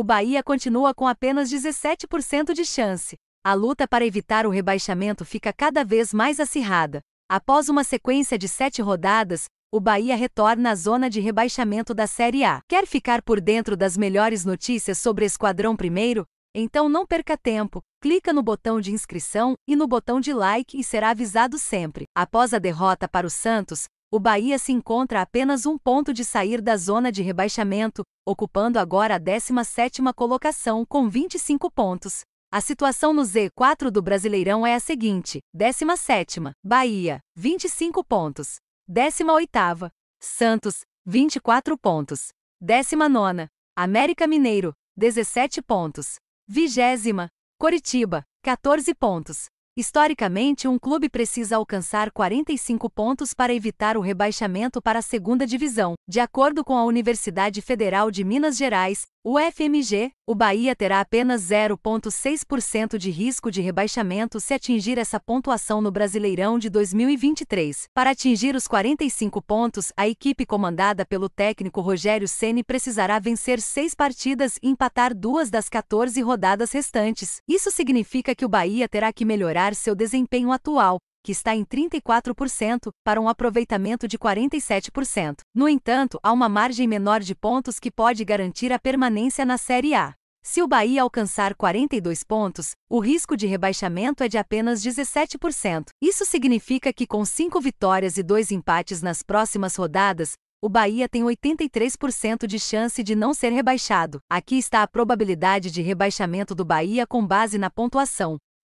o Bahia continua com apenas 17% de chance. A luta para evitar o rebaixamento fica cada vez mais acirrada. Após uma sequência de sete rodadas, o Bahia retorna à zona de rebaixamento da Série A. Quer ficar por dentro das melhores notícias sobre Esquadrão Primeiro? Então não perca tempo, clica no botão de inscrição e no botão de like e será avisado sempre. Após a derrota para o Santos, o Bahia se encontra a apenas um ponto de sair da zona de rebaixamento, ocupando agora a 17ª colocação com 25 pontos. A situação no Z4 do Brasileirão é a seguinte: 17ª, Bahia, 25 pontos. 18ª, Santos, 24 pontos. 19ª, América Mineiro, 17 pontos. 20 Coritiba, 14 pontos. Historicamente, um clube precisa alcançar 45 pontos para evitar o rebaixamento para a segunda divisão, de acordo com a Universidade Federal de Minas Gerais, o FMG, o Bahia terá apenas 0,6% de risco de rebaixamento se atingir essa pontuação no Brasileirão de 2023. Para atingir os 45 pontos, a equipe comandada pelo técnico Rogério Ceni precisará vencer seis partidas e empatar duas das 14 rodadas restantes. Isso significa que o Bahia terá que melhorar seu desempenho atual, que está em 34%, para um aproveitamento de 47%. No entanto, há uma margem menor de pontos que pode garantir a permanência na Série A. Se o Bahia alcançar 42 pontos, o risco de rebaixamento é de apenas 17%. Isso significa que, com 5 vitórias e 2 empates nas próximas rodadas, o Bahia tem 83% de chance de não ser rebaixado. Aqui está a probabilidade de rebaixamento do Bahia com base na pontuação.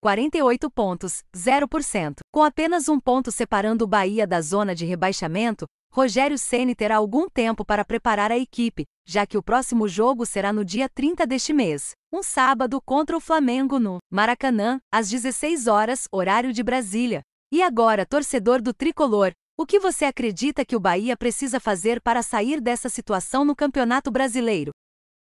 48 pontos, 0%. Com apenas um ponto separando o Bahia da zona de rebaixamento, Rogério Ceni terá algum tempo para preparar a equipe, já que o próximo jogo será no dia 30 deste mês, um sábado contra o Flamengo no Maracanã, às 16 horas, horário de Brasília. E agora, torcedor do tricolor, o que você acredita que o Bahia precisa fazer para sair dessa situação no Campeonato Brasileiro?